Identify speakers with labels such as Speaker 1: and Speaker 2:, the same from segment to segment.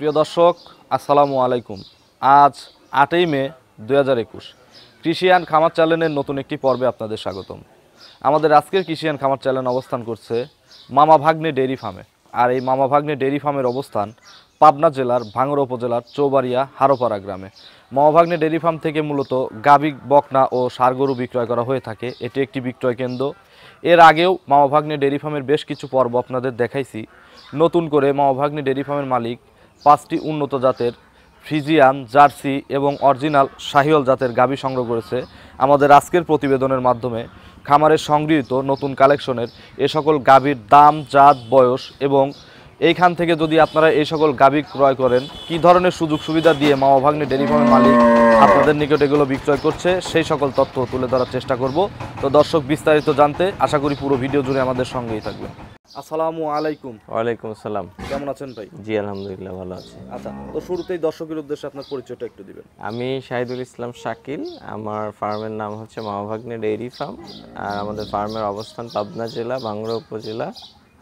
Speaker 1: প্রিয় দর্শক আসসালামু আলাইকুম আজ আটই মে দু হাজার একুশ কৃষি খামার চ্যানেলের নতুন একটি পর্বে আপনাদের স্বাগতম আমাদের আজকের কৃষি খামার চ্যানেল অবস্থান করছে মামা ভাগ্নে ডেইরি ফার্মে আর এই মামা ভাগ্নে ডেইরি ফার্মের অবস্থান পাবনা জেলার ভাঙড়া উপজেলার চৌবাড়িয়া হারোপাড়া গ্রামে মামাভাগ্নে ডেইরি ফার্ম থেকে মূলত গাবি বকনা ও সারগরু বিক্রয় করা হয়ে থাকে এটি একটি বিক্রয় কেন্দ্র এর আগেও মামাভাগ্নে ডেইরি ফার্মের বেশ কিছু পর্ব আপনাদের দেখাইছি নতুন করে মামাভাগ্নে ডেইরি ফার্মের মালিক পাঁচটি উন্নত জাতের ফিজিয়ান জার্সি এবং অরিজিনাল শাহিওল জাতের গাবি সংগ্রহ করেছে আমাদের আজকের প্রতিবেদনের মাধ্যমে খামারে সংগৃহীত নতুন কালেকশনের এ সকল গাভীর দাম জাত বয়স এবং এইখান থেকে যদি আপনারা এই সকল গাবি ক্রয় করেন কি ধরনের সুযোগ সুবিধা দিয়ে মা ভাগ্নে ডেলিভারি মালিক আপনাদের নিকট এগুলো বিক্রয় করছে সেই সকল তথ্য তুলে ধরার চেষ্টা করব তো দর্শক বিস্তারিত জানতে আশা করি পুরো ভিডিও জুড়ে আমাদের সঙ্গেই থাকবেন আসসালামু আলাইকুম ওয়ালাইকুম আসসালাম কেমন আছেন ভাই জি আলহামদুলিল্লাহ ভালো আছি আচ্ছা তো শুরুতেই দর্শকের উদ্দেশ্যে আপনার পরিচয়টা একটু দিবেন
Speaker 2: আমি শাহিদুল ইসলাম শাকিল আমার ফার্মের নাম হচ্ছে মামাভাগ্নে ডেইরি ফার্ম আর আমাদের ফার্মের অবস্থান পাবনা জেলা বাংলা উপজেলা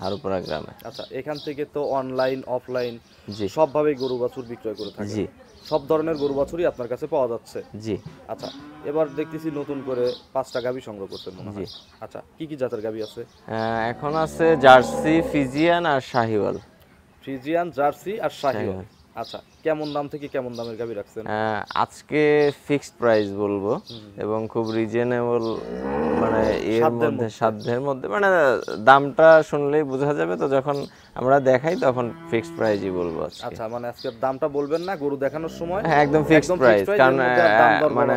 Speaker 2: হারুপাড়া গ্রামে
Speaker 1: আচ্ছা এখান থেকে তো অনলাইন অফলাইন জি সবভাবেই গরু বাছুর বিক্রয় করে থাকে জি সব ধরনের গরু বাছুরই আপনার কাছে পাওয়া যাচ্ছে জি আচ্ছা এবার দেখতেছি নতুন করে পাঁচটা গাবি সংগ্রহ করছেন মনে হয় আচ্ছা কি কি জাতের গাবি আছে
Speaker 2: এখন আছে জার্সি ফিজিয়ান আর শাহিওয়াল
Speaker 1: ফিজিয়ান জার্সি আর শাহিওয়াল আচ্ছা কেমন দাম থেকে কেমন দামের গাবি রাখছেন হ্যাঁ,
Speaker 2: আজকে ফিক্সড প্রাইস বলবো এবং খুব রিজনেবল মানে এর মধ্যে সাধ্যের মধ্যে মানে দামটা শুনলেই বোঝা যাবে তো যখন আমরা দেখাই তখন ফিক্সড প্রাইসই বলবো
Speaker 1: আচ্ছা মানে আজকে দামটা বলবেন না গরু দেখানোর সময় হ্যাঁ একদম ফিক্সড প্রাইস কারণ মানে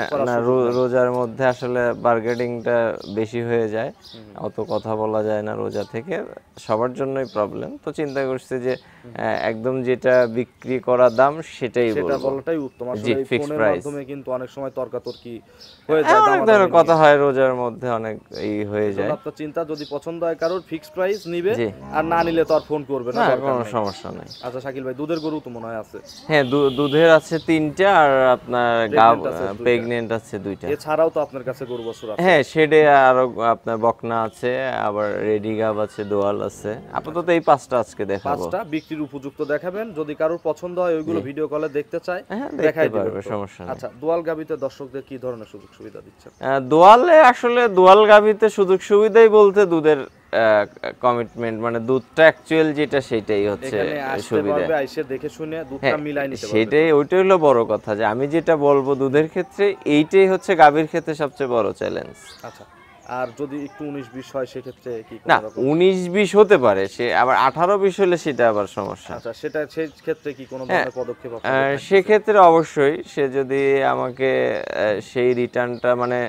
Speaker 2: রোজার মধ্যে আসলে বার্গেটিংটা বেশি হয়ে যায় অত কথা বলা যায় না রোজা থেকে সবার জন্যই প্রবলেম তো চিন্তা করছে যে একদম যেটা বিক্রি করা দাম দাম সেটাই সেটা উত্তম আসলে এই ফোনের মাধ্যমে
Speaker 1: কিন্তু অনেক সময় তর্কাতর্কি হয়ে যায় হ্যাঁ, কথা হয়
Speaker 2: রোজার মধ্যে অনেক এই হয়ে যায়
Speaker 1: আপনার চিন্তা যদি পছন্দ হয় কারোর প্রাইস আর না নিলে তো আর ফোন করবে না কোনো সমস্যা নাই আচ্ছা শাকিল ভাই দুধের গরু তো মনে হয় আছে
Speaker 2: হ্যাঁ দুধের আছে তিনটা আর আপনার আছে দুইটা
Speaker 1: তো আপনার কাছে গরু বছর আছে হ্যাঁ
Speaker 2: শেডে আপনার বকনা আছে আবার রেডি গাব আছে দোয়াল আছে আপাতত এই পাঁচটা আজকে দেখাবো পাঁচটা
Speaker 1: বিক্রির উপযুক্ত দেখাবেন যদি কারোর পছন্দ হয় ওইগুলো ভিডিও কলে দেখতে চায় হ্যাঁ, দেখাই পারবে সমস্যা আচ্ছা দোয়াল গাবিতে দর্শকদের কি ধরনের সুযোগ সুবিধা দিচ্ছেন
Speaker 2: দোয়ালে আসলে দোয়াল গাবিতে সুযোগ সুবিধাই বলতে দুধের কমিটমেন্ট মানে দুধটা অ্যাকচুয়াল যেটা সেটাই হচ্ছে সুবিধা
Speaker 1: দেখে শুনে দুধটা হ্যাঁ, মিলাই নিতে সেটাই
Speaker 2: ওইটাই হলো বড় কথা যে আমি যেটা বলবো দুধের ক্ষেত্রে এইটাই হচ্ছে গাবির ক্ষেত্রে সবচেয়ে বড় চ্যালেঞ্জ
Speaker 1: আচ্ছা আর যদি একটু উনিশ বিশ হয় সেক্ষেত্রে
Speaker 2: উনিশ বিশ হতে পারে সে আবার আঠারো বিশ হলে সেটা আবার সমস্যা আচ্ছা
Speaker 1: সেটা সেই ক্ষেত্রে কি কোনো হ্যাঁ, পদক্ষেপ
Speaker 2: সেক্ষেত্রে অবশ্যই সে যদি আমাকে সেই রিটার্নটা মানে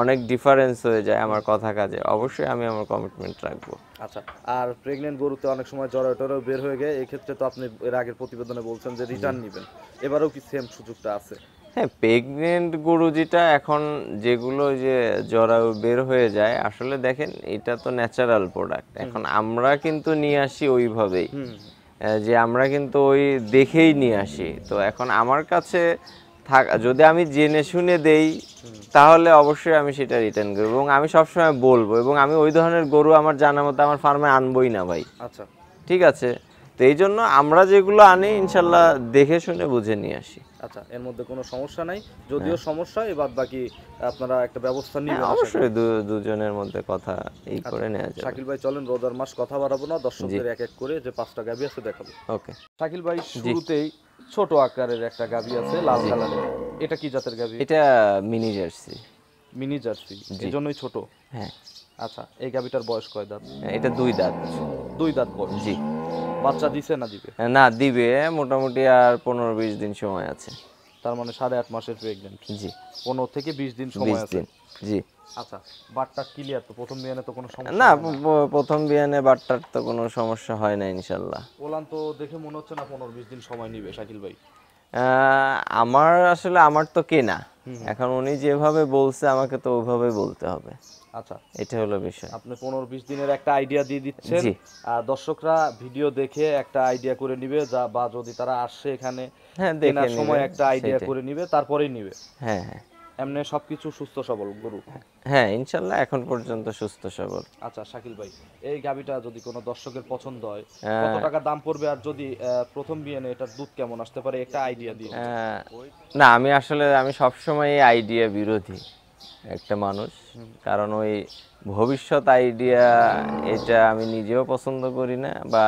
Speaker 2: অনেক ডিফারেন্স হয়ে যায় আমার কথা কাজে অবশ্যই আমি আমার কমিটমেন্ট রাখবো
Speaker 1: আচ্ছা আর প্রেগনেন্ট গরুতে অনেক সময় জ্বর টরেও বের হয়ে গেছে এক্ষেত্রে তো আপনি এর আগের প্রতিবেদনে বলছেন যে রিটার্ন নেবেন এবারেও কি সেম সুযোগটা আছে
Speaker 2: হ্যাঁ প্রেগনেন্ট গরু যেটা এখন যেগুলো যে জরা বের হয়ে যায় আসলে দেখেন এটা তো ন্যাচারাল প্রোডাক্ট এখন আমরা কিন্তু নিয়ে আসি ওইভাবেই যে আমরা কিন্তু ওই দেখেই নিয়ে আসি তো এখন আমার কাছে থাকা যদি আমি জেনে শুনে দেই তাহলে অবশ্যই আমি সেটা রিটার্ন করবো এবং আমি সবসময় বলবো এবং আমি ওই ধরনের গরু আমার জানা মতো আমার ফার্মে আনবোই না ভাই আচ্ছা ঠিক আছে তো এই জন্য আমরা যেগুলো আনি ইনশাল্লাহ দেখে শুনে বুঝে নিয়ে আসি
Speaker 1: আচ্ছা এর মধ্যে কোনো সমস্যা নাই যদিও হ্যাঁ। সমস্যা এবার বাকি আপনারা একটা ব্যবস্থা নিবেন হ্যাঁ, অবশ্যই
Speaker 2: দুজনের মধ্যে কথা এই আচ্ছা, করে নেওয়া যাবে শাকিল
Speaker 1: ভাই চলেন রোদার মাস কথা বাড়াবো না দর্শকদের এক এক করে যে পাঁচটা গাবি আছে দেখাবো ওকে শাকিল ভাই শুরুতেই ছোট আকারের একটা গাবি আছে লাল কালারের এটা কি জাতের গাবি এটা
Speaker 2: মিনি জার্সি মিনি জার্সি জন্যই ছোট হ্যাঁ
Speaker 1: আচ্ছা এই গাবিটার বয়স কয় দাঁত হ্যাঁ,
Speaker 2: এটা দুই দাঁত দুই দাঁত বয়স জি
Speaker 1: বাচ্চা দিছে না দিবে
Speaker 2: হ্যাঁ, না দিবে মোটামুটি আর পনেরো বিশ দিন সময় আছে
Speaker 1: তার মানে সাড়ে আট মাসের প্রেগনেন্ট জি পনেরো থেকে বিশ দিন সময় আছে জি আচ্ছা বাটটার ক্লিয়ার তো প্রথম বিয়ানে তো কোনো সমস্যা না
Speaker 2: প্রথম বিয়ানে বাটটার তো কোনো সমস্যা হয় না ইনশাল্লাহ
Speaker 1: ওলান তো দেখে মনে হচ্ছে না পনেরো বিশ দিন সময় নিবে শাকিল ভাই
Speaker 2: আমার আসলে আমার তো কেনা এখন উনি যেভাবে বলছে আমাকে তো ওভাবে বলতে হবে আচ্ছা এটা হলো বিষয়
Speaker 1: আপনি পনেরো বিশ দিনের একটা আইডিয়া দিয়ে দিচ্ছেন দর্শকরা ভিডিও দেখে একটা আইডিয়া করে নিবে যা বা যদি তারা আসে এখানে হ্যাঁ সময় একটা আইডিয়া করে নিবে তারপরেই নিবে হ্যাঁ হ্যাঁ এমনি সবকিছু সুস্থ সবল গরু হ্যাঁ
Speaker 2: ইনশাল্লাহ এখন পর্যন্ত সুস্থ সবল
Speaker 1: আচ্ছা শাকিল ভাই এই গাবিটা যদি কোনো দর্শকের পছন্দ হয় হ্যাঁ। কত টাকা দাম পড়বে আর যদি প্রথম বিয়ানে এটার দুধ কেমন আসতে পারে একটা আইডিয়া দিন হ্যাঁ।
Speaker 2: না আমি আসলে আমি সব সময় এই আইডিয়া বিরোধী একটা মানুষ কারণ ওই ভবিষ্যৎ আইডিয়া এটা আমি নিজেও পছন্দ করি না বা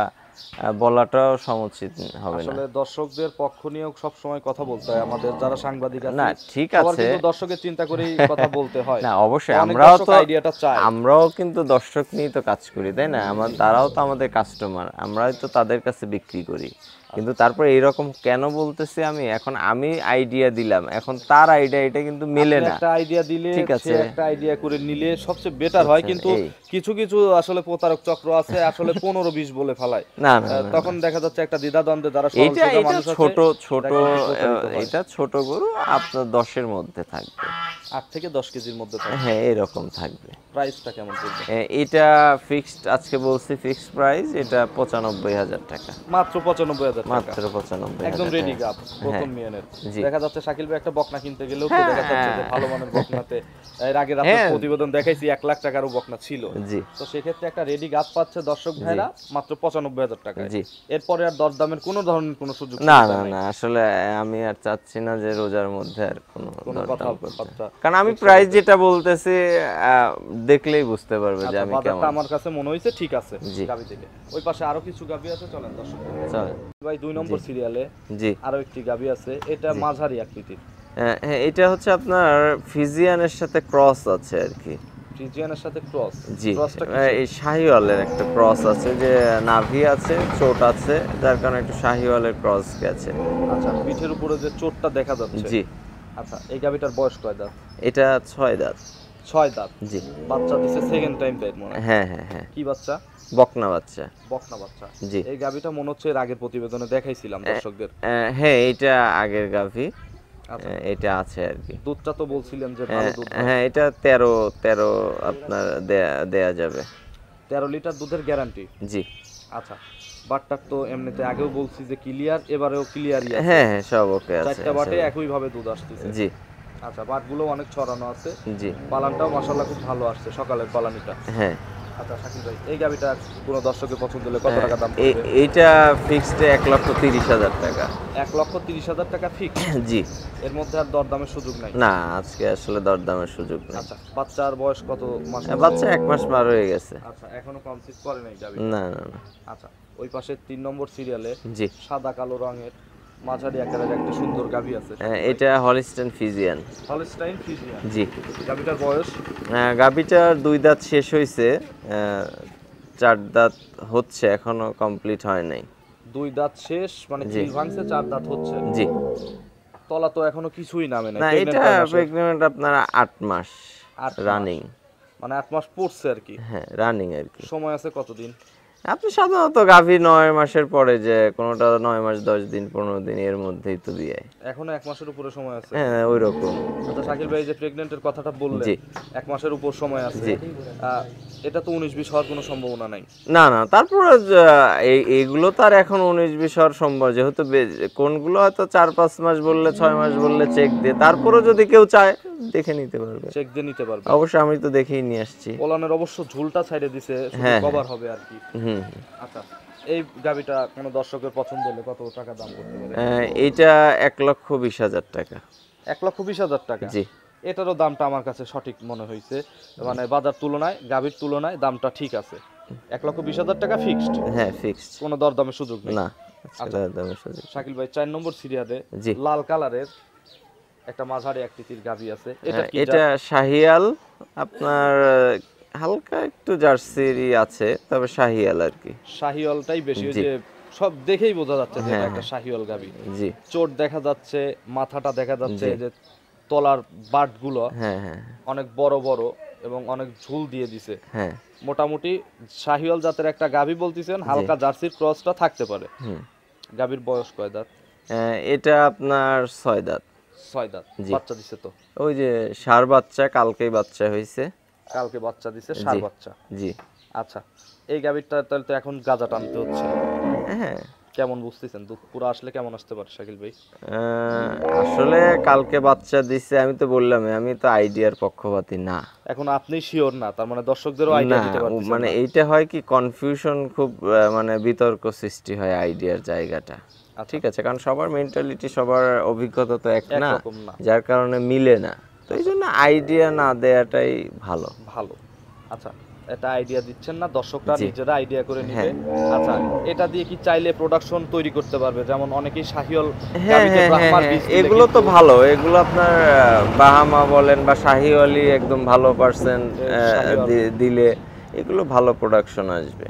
Speaker 2: বলাটাও সমুচিত হবে আসলে
Speaker 1: দর্শকদের পক্ষ নিয়েও সব সময় কথা বলতে হয় আমাদের যারা সাংবাদিক আছে না ঠিক আছে দর্শকের চিন্তা করেই কথা বলতে হয় না অবশ্যই আমরাও তো
Speaker 2: আইডিয়াটা চাই আমরাও কিন্তু দর্শক নিয়ে তো কাজ করি তাই না আমার তারাও তো আমাদের কাস্টমার আমরাই তো তাদের কাছে বিক্রি করি কিন্তু তারপর এইরকম কেন বলতেছি আমি এখন আমি আইডিয়া দিলাম এখন তার আইডিয়া এটা কিন্তু মেলে না একটা
Speaker 1: আইডিয়া দিলে ঠিক আছে একটা আইডিয়া করে নিলে সবচেয়ে বেটার হয় আচ্ছা, কিন্তু কিছু কিছু আসলে প্রতারক চক্র আছে আসলে 15 20 বলে ফলায় না না তখন দেখা যাচ্ছে একটা দ্বিধাদ্বন্দ্বে যারা এটা এটা ছোট ছোট এটা
Speaker 2: ছোট গরু আপনার 10 এর মধ্যে থাকবে
Speaker 1: 8 থেকে 10 কেজির মধ্যে থাকবে হ্যাঁ
Speaker 2: এরকম থাকবে
Speaker 1: প্রাইসটা কেমন পড়বে
Speaker 2: হ্যাঁ, এটা ফিক্সড আজকে বলছি ফিক্সড প্রাইস এটা 95000 টাকা মাত্র 95000 হ্যাঁ। হ্যাঁ।
Speaker 1: হ্যাঁ, এরপরে আর দরদামের ধরনের সুযোগ না না
Speaker 2: না আসলে আমি আর চাচ্ছি না যে রোজার মধ্যে আর কোনো কারণ আমি প্রাইস যেটা বলতেছি দেখলেই বুঝতে পারবে যে আচ্ছা, আমি কেমন আমার
Speaker 1: কাছে মনে হয়েছে ঠিক আছে ওই পাশে আরো কিছু গাবি আছে চলেন দর্শক চলেন ভাই দুই নম্বর সিরিয়ালে জি আরো একটি গাবি আছে এটা মাঝারি আকৃতির
Speaker 2: হ্যাঁ, হ্যাঁ এটা হচ্ছে আপনার ফিজিয়ানের সাথে ক্রস আছে আর কি
Speaker 1: ফ্রিজিয়ানের সাথে ক্রস জি
Speaker 2: এই শাহিওয়ালের একটা ক্রস আছে যে নাভি আছে চোট আছে যার কারণে একটু শাহিওয়ালের ক্রস গেছে
Speaker 1: আচ্ছা পিঠের উপরে যে চোটটা দেখা যাচ্ছে জি আচ্ছা এই গাবিটার বয়স কয় দাঁত
Speaker 2: এটা ছয় দাঁত
Speaker 1: ছয় দাঁত জি বাচ্চা দিছে সেকেন্ড টাইম টাইপ মনে হ্যাঁ হ্যাঁ হ্যাঁ কি বাচ্চা
Speaker 2: বকনা বাচ্চা
Speaker 1: বকনা বাচ্চা জি এই গাভিটা মনে হচ্ছে এর আগের প্রতিবেদনে দেখাইছিলাম দর্শকদের
Speaker 2: হ্যাঁ এটা আগের গাভি আচ্ছা। এটা আছে আর কি
Speaker 1: দুধটা তো বলছিলেন যে ভালো দুধ
Speaker 2: হ্যাঁ এটা আপনার দেয়া যাবে
Speaker 1: লিটার দুধের গ্যারান্টি জি আচ্ছা বাটটার তো এমনিতে আগেও বলছি যে ক্লিয়ার এবারেও হ্যাঁ হ্যাঁ সব ওকে আছে চারটা বাটে একই ভাবে দুধ আসছে জি আচ্ছা বাটগুলো অনেক ছড়ানো আছে জি পালানটাও মাশাআল্লাহ খুব ভালো আসছে সকালের পালানিটা হ্যাঁ আচ্ছা কোনো দর্শকের পছন্দ হলে হ্যাঁ,
Speaker 2: এইটা এক লক্ষ তিরিশ হাজার টাকা
Speaker 1: এক লক্ষ তিরিশ হাজার টাকা ফিক্স জি এর মধ্যে আর দরদামের সুযোগ না
Speaker 2: আজকে আসলে দরদামের সুযোগ আচ্ছা
Speaker 1: বাচ্চার বয়স কত মাস হ্যাঁ, বাচ্চা এক মাস হয়ে গেছে আচ্ছা এখনো কমপ্লিট না না আচ্ছা ওই তিন নম্বর সিরিয়ালে জি সাদা কালো রঙের মাঝারি আকারের একটা সুন্দর গাবি আছে হ্যাঁ,
Speaker 2: এটা হলিস্টাইন ফিজিয়ান হলিস্টাইন ফিজিয়ান জি গাবিটার বয়স হ্যাঁ, গাবিটার দুই দাঁত শেষ হয়েছে চার দাঁত হচ্ছে এখনো কমপ্লিট হয় নাই
Speaker 1: দুই দাঁত শেষ মানে চিল ভাঙছে চার দাঁত হচ্ছে জি তলা তো এখনো কিছুই নামে না এটা
Speaker 2: প্রেগন্যান্ট আপনার আট মাস রানিং
Speaker 1: মানে 8 মাস পড়ছে আর কি
Speaker 2: হ্যাঁ রানিং আর
Speaker 1: কি সময় আছে কতদিন আপনি সাধারণত
Speaker 2: গাভী নয় মাসের পরে যে কোনোটা নয় মাস দশ দিন পনেরো দিন এর মধ্যেই তো দিয়ে
Speaker 1: এখনো এক মাসের উপরে সময় আছে হ্যাঁ ওই রকম তো শাকিল ভাই যে প্রেগনেন্টের কথাটা বললেন এক মাসের উপর সময় আছে এটা তো উনিশ বিশ হওয়ার কোনো সম্ভাবনা নাই
Speaker 2: না না তারপর এগুলো তো আর এখন উনিশ বিশ হওয়ার সম্ভব যেহেতু কোনগুলো হয়তো চার পাঁচ মাস বললে ছয় মাস বললে চেক দিয়ে তারপরে যদি কেউ চায় দেখে নিতে পারবে চেক দিয়ে নিতে পারবে অবশ্য আমি তো দেখেই নিয়ে আসছি
Speaker 1: পোলানের অবশ্য ঝুলটা ছাইড়ে দিছে কভার হ্যাঁ, হ্যাঁ। হবে আর কি হুম আচ্ছা এই গাবিটা কোনো দর্শকের পছন্দ হলে কত টাকা দাম করতে পারে
Speaker 2: এক লক্ষ বিশ হাজার টাকা
Speaker 1: এক লক্ষ বিশ হাজার টাকা জি এটারও দামটা আমার কাছে সঠিক মনে হয়েছে মানে বাজার তুলনায় গাভীর তুলনায় দামটা ঠিক আছে এক লক্ষ বিশ হাজার টাকা ফিক্সড হ্যাঁ ফিক্সড কোনো দরদামের
Speaker 2: সুযোগ নেই না আচ্ছা।
Speaker 1: শাকিল ভাই চার নম্বর সিরিয়াতে লাল কালারের একটা মাঝারি আকৃতির গাভি আছে হ্যাঁ, এটা
Speaker 2: শাহিয়াল আপনার হালকা একটু জার্সিরই আছে তবে শাহিয়াল আর কি
Speaker 1: শাহিয়ালটাই বেশি ওই যে সব দেখেই বোঝা যাচ্ছে যে হ্যাঁ, একটা হ্যাঁ। শাহিয়াল গাভি জি চোট দেখা যাচ্ছে মাথাটা দেখা যাচ্ছে যে তলার বাটগুলো হ্যাঁ, হ্যাঁ। অনেক বড় বড় এবং অনেক ঝুল দিয়ে দিছে হ্যাঁ। মোটামুটি শাহিওয়াল জাতের একটা গাভি বলতেছেন হালকা জার্সির ক্রসটা থাকতে পারে গাভীর বয়স কয় দাঁত
Speaker 2: এটা আপনার ছয় দাঁত ছয় দাঁত বাচ্চা দিছে তো ওই যে সার বাচ্চা কালকেই বাচ্চা হয়েছে
Speaker 1: কালকে বাচ্চা দিছে সার বাচ্চা জি আচ্ছা এই গাভীরটা তাহলে তো এখন গাজা টানতে হচ্ছে হ্যাঁ কেমন বুঝতেছেন দুঃখ পুরো আসলে কেমন আসতে পারে শাকিল ভাই আসলে
Speaker 2: কালকে বাচ্চা দিছে আমি তো বললাম আমি তো আইডিয়ার পক্ষপাতি না
Speaker 1: এখন আপনি শিওর না তার মানে দর্শকদেরও আইডিয়া দিতে পারছেন মানে
Speaker 2: এইটা হয় কি কনফিউশন খুব মানে বিতর্ক সৃষ্টি হয় আইডিয়ার জায়গাটা আচ্ছা। ঠিক আছে কারণ সবার মেন্টালিটি সবার অভিজ্ঞতা তো এক না যার কারণে মিলে না তো এই জন্য আইডিয়া না দেয়াটাই ভালো
Speaker 1: ভালো আচ্ছা এটা আইডিয়া দিচ্ছেন না দর্শকরা নিজেরা আইডিয়া করে নিবে হ্যাঁ। আচ্ছা এটা দিয়ে কি চাইলে প্রোডাকশন তৈরি করতে পারবে যেমন অনেকেই শাহিওল হ্যাঁ, হ্যাঁ, এগুলো
Speaker 2: তো ভালো এগুলো আপনার বাহামা বলেন বা শাহিওয়ালি একদম ভালো পার্সেন্ট দিলে এগুলো ভালো প্রোডাকশন আসবে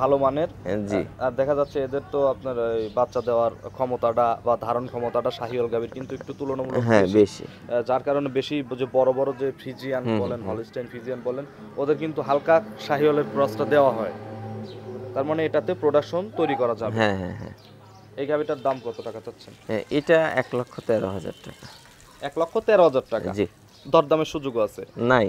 Speaker 2: ভালো মানের জি
Speaker 1: আর দেখা যাচ্ছে এদের তো আপনার বাচ্চা দেওয়ার ক্ষমতাটা বা ধারণ ক্ষমতাটা শাহিওল গাভীর কিন্তু একটু তুলনামূলক হ্যাঁ, বেশি যার কারণে বেশি যে বড় বড় যে ফিজিয়ান বলেন হলস্টাইন ফিজিয়ান বলেন ওদের কিন্তু হালকা শাহিওলের ক্রসটা দেওয়া হয় তার মানে এটাতে প্রোডাকশন তৈরি করা যাবে হ্যাঁ হ্যাঁ হ্যাঁ এই গাভিটার দাম কত টাকা চাচ্ছেন
Speaker 2: হ্যাঁ, এটা এক লক্ষ তেরো হাজার টাকা
Speaker 1: এক লক্ষ তেরো হাজার টাকা জি দরদামের সুযোগও আছে
Speaker 2: নাই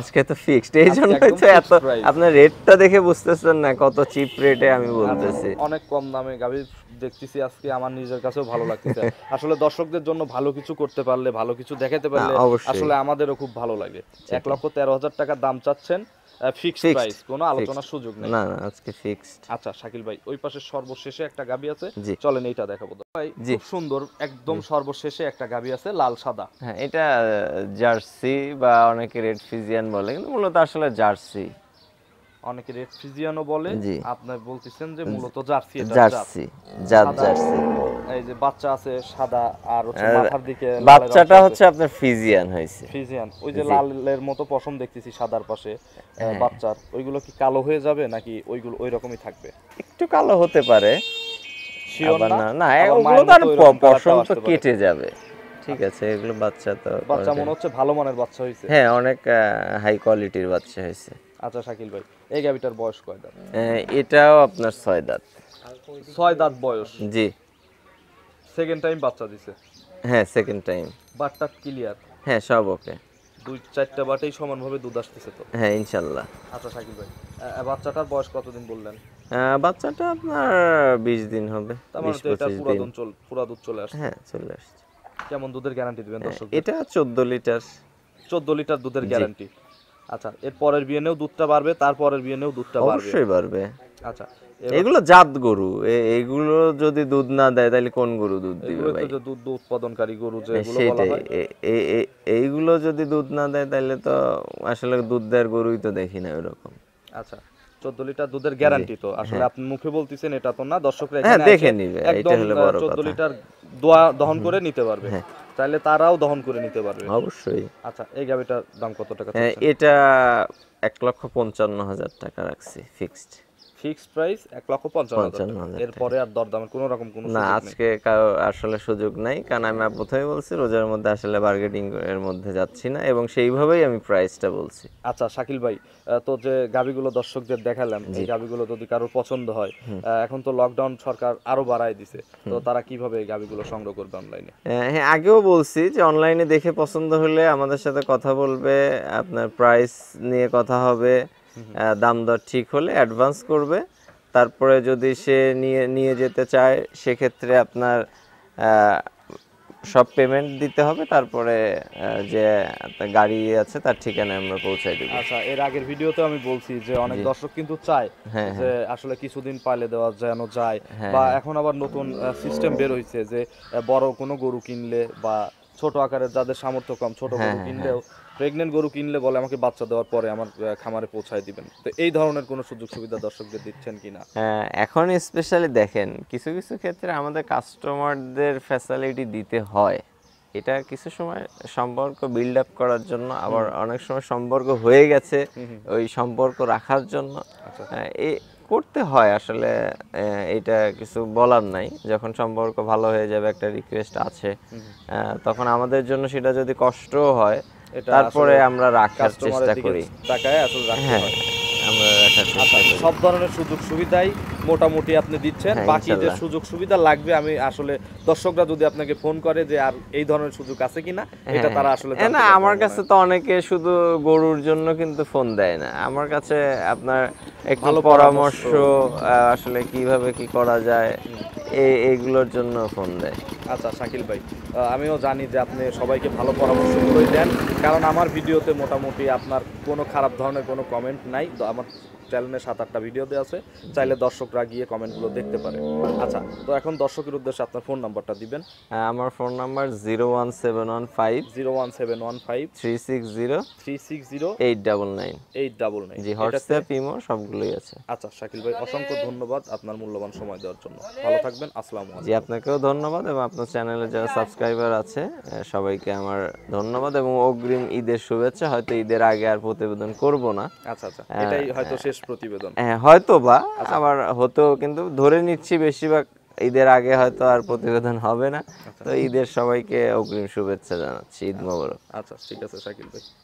Speaker 2: আজকে তো ফিক্সড এই আচ্ছা, জন্য হচ্ছে এত আপনার রেটটা দেখে বুঝতেছেন না কত চিপ রেটে আমি বলতেছি
Speaker 1: অনেক কম দামে গাভি দেখতেছি আজকে আমার নিজের কাছেও ভালো লাগতেছে আসলে দর্শকদের জন্য ভালো কিছু করতে পারলে ভালো কিছু দেখাতে পারলে আসলে আমাদেরও খুব ভালো লাগে এক লক্ষ তেরো হাজার টাকা দাম চাচ্ছেন আচ্ছা শাকিল ভাই ওই পাশে সর্বশেষে একটা গাবি আছে চলেন এইটা দেখাবো ভাই খুব সুন্দর একদম সর্বশেষে একটা গাবি আছে লাল সাদা হ্যাঁ
Speaker 2: এটা জার্সি বা অনেকে রেড ফিজিয়ান বলে কিন্তু মূলত আসলে জার্সি
Speaker 1: অনেকে রেড ফ্রিজিয়ানও বলে আপনি বলতেছেন যে মূলত জার্সি এটা জার্সি জাত জার্সি এই যে বাচ্চা আছে সাদা আর হচ্ছে মাথার দিকে বাচ্চাটা হচ্ছে আপনার
Speaker 2: ফ্রিজিয়ান হয়েছে ফ্রিজিয়ান ওই যে
Speaker 1: লালের মতো পশম দেখতেছি সাদার পাশে হ্যাঁ। বাচ্চার ওইগুলো কি কালো হয়ে যাবে নাকি ওইগুলো ওই রকমই থাকবে
Speaker 2: একটু কালো হতে পারে না ওগুলো তো পশম তো কেটে যাবে ঠিক আচ্ছা। আছে এগুলো বাচ্চা তো বাচ্চা মনে হচ্ছে ভালো মানের বাচ্চা হয়েছে হ্যাঁ অনেক হাই কোয়ালিটির বাচ্চা হয়েছে
Speaker 1: আচ্ছা শাকিল ভাই এই গাবিটার বয়স কয় দাঁত
Speaker 2: এটাও আপনার ছয়
Speaker 1: দাঁত ছয় দাঁত বয়স জি সেকেন্ড টাইম বাচ্চা দিছে
Speaker 2: হ্যাঁ সেকেন্ড টাইম
Speaker 1: বাটটা ক্লিয়ার
Speaker 2: হ্যাঁ সব ওকে
Speaker 1: দুই চারটা বাটেই সমানভাবে দুধ আসতেছে তো হ্যাঁ ইনশাল্লাহ আচ্ছা শাকিল ভাই বাচ্চাটার বয়স কতদিন বললেন
Speaker 2: বাচ্চাটা আপনার বিশ দিন হবে মানে
Speaker 1: পুরা দুধ চলে আসছে হ্যাঁ চলে আসছে কেমন দুধের গ্যারান্টি দিবেন হ্যাঁ, দর্শক এটা
Speaker 2: চোদ্দ লিটার
Speaker 1: চোদ্দ লিটার দুধের গ্যারান্টি আচ্ছা এর পরের বিয়ে নেও দুধটা বাড়বে তার পরের বিয়ে নেও দুধটা বাড়বে অবশ্যই বাড়বে আচ্ছা এগুলো
Speaker 2: জাত গরু এগুলো যদি দুধ না দেয় তাহলে কোন গরু দুধ দিবে ভাই
Speaker 1: দুধ উৎপাদনকারী গরু যেগুলো বলা হয়
Speaker 2: এইগুলো যদি দুধ না দেয় তাহলে তো আসলে দুধ দেওয়ার গরুই তো দেখি না এরকম
Speaker 1: আচ্ছা চোদ্দ লিটার দুধের গ্যারান্টি তো হ্যাঁ, আসলে হ্যাঁ। আপনি মুখে বলতেছেন এটা তো না দর্শকরা হ্যাঁ, এখানে দেখে নিবে এটা হলো বড় কথা 14 লিটার দোয়া দহন করে নিতে পারবে তাহলে তারাও দহন করে নিতে পারবে অবশ্যই আচ্ছা এই গাবিটার দাম কত টাকা
Speaker 2: এটা এক লক্ষ পঞ্চান্ন হাজার টাকা রাখছি ফিক্সড
Speaker 1: ফিক্স প্রাইস এক লক্ষ পঞ্চান্ন হাজার এরপরে আর দরদামের কোনো রকম কোনো না আজকে
Speaker 2: কারো আসলে সুযোগ নাই কারণ আমি প্রথমে বলছি রোজার মধ্যে আসলে বার্গেটিং এর মধ্যে যাচ্ছি না এবং সেইভাবেই আমি প্রাইসটা বলছি
Speaker 1: আচ্ছা শাকিল ভাই তো যে গাবিগুলো দর্শকদের দেখালাম এই গাবিগুলো যদি কারোর পছন্দ হয় এখন তো লকডাউন সরকার আরো বাড়ায় দিছে তো তারা কিভাবে এই গাবিগুলো সংগ্রহ করবে অনলাইনে
Speaker 2: হ্যাঁ আগেও বলছি যে অনলাইনে দেখে পছন্দ হলে আমাদের সাথে কথা বলবে আপনার প্রাইস নিয়ে কথা হবে দাম দর ঠিক হলে অ্যাডভান্স করবে তারপরে যদি সে নিয়ে নিয়ে যেতে চায় সেক্ষেত্রে আপনার সব পেমেন্ট দিতে হবে তারপরে যে গাড়ি আছে তার ঠিকানায় আমরা পৌঁছাই দেব
Speaker 1: আচ্ছা এর আগের ভিডিওতে আমি বলছি যে অনেক দর্শক কিন্তু চায় হ্যাঁ, হ্যাঁ। যে আসলে কিছুদিন পাইলে দেওয়া যেন যায় হ্যাঁ, বা এখন আবার নতুন সিস্টেম বের হয়েছে যে বড় কোনো গরু কিনলে বা ছোট আকারের যাদের সামর্থ্য কম ছোট গরু কিনলেও প্রেগনেন্ট গরু কিনলে বলে আমাকে বাচ্চা দেওয়ার পরে আমার খামারে পৌঁছায় দিবেন তো এই ধরনের কোনো সুযোগ সুবিধা দর্শকদের দিচ্ছেন কি না
Speaker 2: হ্যাঁ, এখন স্পেশালি দেখেন কিছু কিছু ক্ষেত্রে আমাদের কাস্টমারদের ফ্যাসিলিটি দিতে হয় এটা কিছু সময় সম্পর্ক বিল্ড আপ করার জন্য আবার অনেক সময় সম্পর্ক হয়ে গেছে ওই সম্পর্ক রাখার জন্য আচ্ছা। হ্যাঁ, এ করতে হয় আসলে এটা কিছু বলার নাই যখন সম্পর্ক ভালো হয়ে যাবে একটা রিকোয়েস্ট আছে তখন আমাদের জন্য সেটা যদি কষ্টও হয় তারপরে হ্যাঁ, আমরা রাখার চেষ্টা আচ্ছা, করি
Speaker 1: টাকায় আসলে রাখতে হয় সব ধরনের সুযোগ সুবিধাই মোটামুটি আপনি দিচ্ছেন হ্যাঁ, বাকি যে সুযোগ সুবিধা লাগবে আমি আসলে দর্শকরা যদি আপনাকে ফোন করে যে আর এই ধরনের সুযোগ আছে কিনা এটা হ্যাঁ। তারা আসলে না
Speaker 2: আমার কাছে তো অনেকে শুধু গরুর জন্য কিন্তু ফোন দেয় না আমার কাছে আপনার একটু পরামর্শ আসলে কিভাবে
Speaker 1: কি করা যায় এইগুলোর জন্য ফোন দেয় আচ্ছা শাকিল ভাই আমিও জানি যে আপনি সবাইকে ভালো পরামর্শ করে দেন কারণ আমার ভিডিওতে মোটামুটি আপনার কোনো খারাপ ধরনের কোনো কমেন্ট নাই আমার চ্যানেলে সাত আটটা ভিডিও দেওয়া আছে চাইলে দর্শকরা গিয়ে কমেন্টগুলো দেখতে পারে আচ্ছা তো এখন দর্শকের উদ্দেশ্যে আপনার ফোন নাম্বারটা দিবেন হ্যাঁ আমার phone number
Speaker 2: zero one seven one five zero one seven one five three six zero three six zero eight double nine eight double nine জি হোয়াটসঅ্যাপ ইমো সবগুলোই আছে
Speaker 1: আচ্ছা শাকিল ভাই অসংখ্য ধন্যবাদ আপনার মূল্যবান সময় দেওয়ার জন্য ভালো থাকবেন আসসালামু আলাইকুম জি
Speaker 2: আপনাকেও ধন্যবাদ এবং আপনার চ্যানেলে যারা সাবস্ক্রাইবার আছে সবাইকে আমার ধন্যবাদ এবং অগ্রিম ঈদের শুভেচ্ছা হয়তো ঈদের আগে আর প্রতিবেদন করব না আচ্ছা আচ্ছা হ্যাঁ, এটাই হয়তো হ্যাঁ। শেষ প্রতিবেদন হ্যাঁ, হয়তো বা আচ্ছা। আবার হতো কিন্তু ধরে নিচ্ছি বেশিরভাগ ঈদের আগে হয়তো আর প্রতিবেদন হবে না আচ্ছা। তো ঈদের সবাইকে অগ্রিম শুভেচ্ছা জানাচ্ছি ঈদ আচ্ছা। মোবারক
Speaker 1: আচ্ছা ঠিক আছে সাকিব ভাই